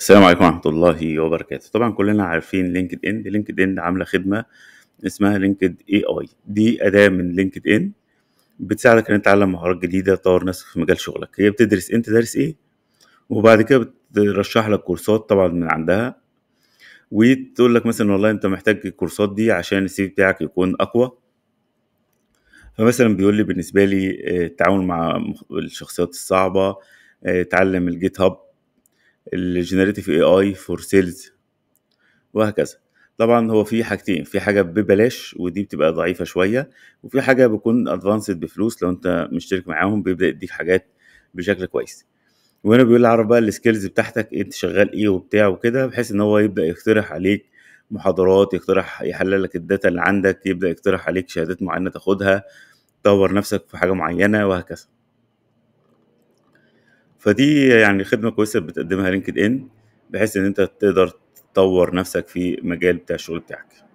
السلام عليكم ورحمة الله وبركاته طبعا كلنا عارفين لينكد ان لينكد ان عاملة خدمة اسمها لينكد اي اي دي أداة من لينكد ان بتساعدك ان تتعلم مهارات جديدة تطور نفسك في مجال شغلك هي بتدرس انت دارس ايه وبعد كده بترشح لك كورسات طبعا من عندها وتقول لك مثلا والله انت محتاج الكورسات دي عشان السي بتاعك يكون اقوى فمثلا بيقول لي بالنسبة لي آه، التعامل مع الشخصيات الصعبة آه، اتعلم الجيت هاب الجنريتيف اي اي فور سيلز وهكذا طبعا هو في حاجتين في حاجه ببلاش ودي بتبقى ضعيفه شويه وفي حاجه بيكون ادفانسد بفلوس لو انت مشترك معاهم بيبدا يديك حاجات بشكل كويس وهنا بيقول اعرف بقى السكيلز بتاعتك انت شغال ايه وبتاع وكده بحيث ان هو يبدا يقترح عليك محاضرات يقترح يحلل لك الداتا اللي عندك يبدا يقترح عليك شهادات معينه تاخدها تطور نفسك في حاجه معينه وهكذا فدي يعني خدمه كويسه بتقدمها لينكد ان بحيث ان انت تقدر تطور نفسك في مجال بتاع الشغل بتاعك